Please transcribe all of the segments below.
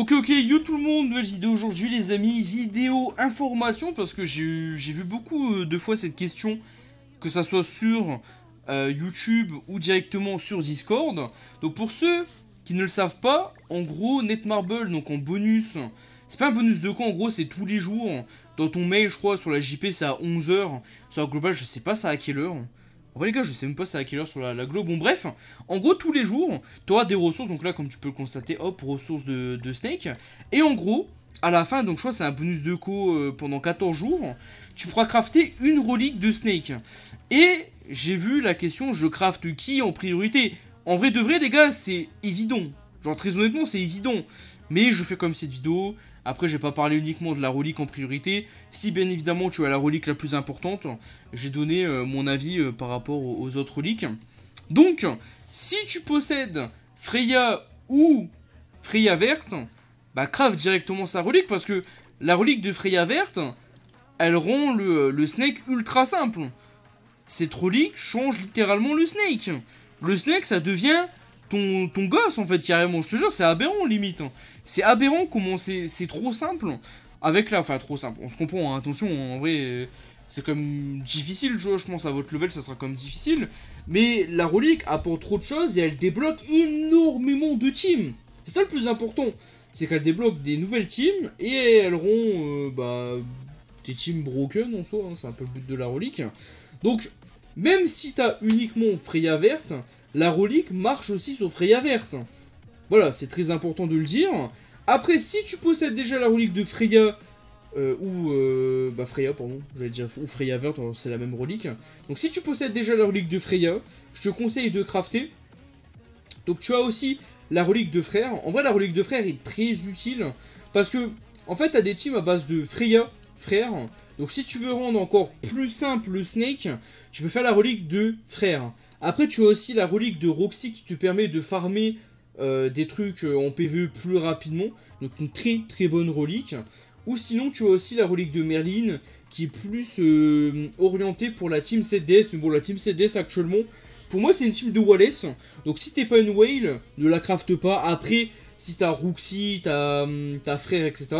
Ok ok yo tout le monde, nouvelle vidéo aujourd'hui les amis, vidéo information parce que j'ai vu beaucoup euh, de fois cette question que ça soit sur euh, YouTube ou directement sur Discord. Donc pour ceux qui ne le savent pas, en gros Netmarble donc en bonus, c'est pas un bonus de quoi en gros c'est tous les jours, dans ton mail je crois sur la JP c'est à 11h, sur global je sais pas ça à quelle heure. En les gars, je sais même pas c'est à quelle heure sur la, globe. Bon, bref, en gros, tous les jours, tu des ressources. Donc là, comme tu peux le constater, hop, ressources de, Snake. Et en gros, à la fin, donc je crois c'est un bonus de co euh, pendant 14 jours, tu pourras crafter une relique de Snake. Et j'ai vu la question, je crafte qui en priorité En vrai de vrai, les gars, c'est évident. Genre, très honnêtement, c'est évident. Mais je fais comme cette vidéo. Après, je vais pas parler uniquement de la relique en priorité. Si bien évidemment tu as la relique la plus importante, j'ai donné euh, mon avis euh, par rapport aux, autres reliques. Donc, si tu possèdes Freya ou Freya verte, bah craft directement sa relique parce que la relique de Freya verte, elle rend le, le Snake ultra simple. Cette relique change littéralement le Snake. Le Snake, ça devient ton, ton gosse en fait carrément. Je te jure, c'est aberrant limite. Hein. C'est aberrant comment c'est trop simple. Avec la, enfin trop simple, on se comprend, hein, attention, en vrai, euh, c'est comme difficile, je, je pense à votre level, ça sera comme difficile. Mais la relique apporte trop de choses et elle débloque énormément de teams. C'est ça le plus important, c'est qu'elle débloque des nouvelles teams et elles auront euh, bah, des teams broken en soi, hein, c'est un peu le but de la relique. Donc même si t'as uniquement Freya verte, la relique marche aussi sur Freya verte. Voilà, c'est très important de le dire. Après, si tu possèdes déjà la relique de Freya, euh, ou euh, bah Freya pardon, j'allais dire ou Freya verte, hein, c'est la même relique. Donc si tu possèdes déjà la relique de Freya, je te conseille de crafter. Donc tu as aussi la relique de frère. En vrai la relique de frère est très utile parce que en fait t'as des teams à base de Freya, frère, donc si tu veux rendre encore plus simple le Snake, tu peux faire la relique de frère. Après tu as aussi la relique de Roxy qui te permet de farmer euh, des trucs euh, en PvE plus rapidement. Donc une très très bonne relique. Ou sinon tu as aussi la relique de Merlin qui est plus euh, orientée pour la team 7DS. Mais bon la team 7DS actuellement pour moi c'est une team de Wallace. Donc si t'es pas une whale, ne la crafte pas. Après si t'as Roxy, t'as hum, frère etc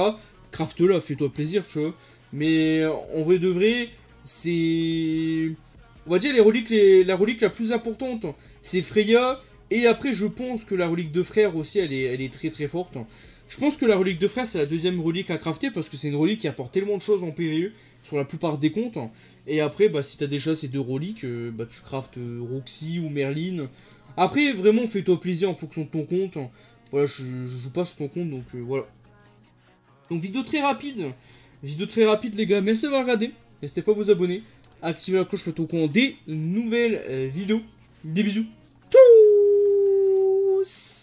crafte-la, fais-toi plaisir, tu vois. Mais en vrai de vrai, c'est... On va dire les reliques, la relique la plus importante, c'est Freya. Et après, je pense que la relique de frère aussi, elle est, très très forte. Je pense que la relique de frère, c'est la deuxième relique à crafter parce que c'est une relique qui apporte tellement de choses en PvE sur la plupart des comptes. Et après, bah, si t'as déjà ces deux reliques, euh, bah, tu craftes euh, Roxy ou Merlin. Après, vraiment, fais-toi plaisir en fonction de ton compte. Voilà, je, je joue pas sur ton compte, donc euh, voilà. Donc vidéo très rapide. Vidéo très rapide les gars, merci d'avoir regardé. N'hésitez pas à vous abonner. Activez la cloche pour être au courant des nouvelles euh, vidéos. Des bisous. Tchuss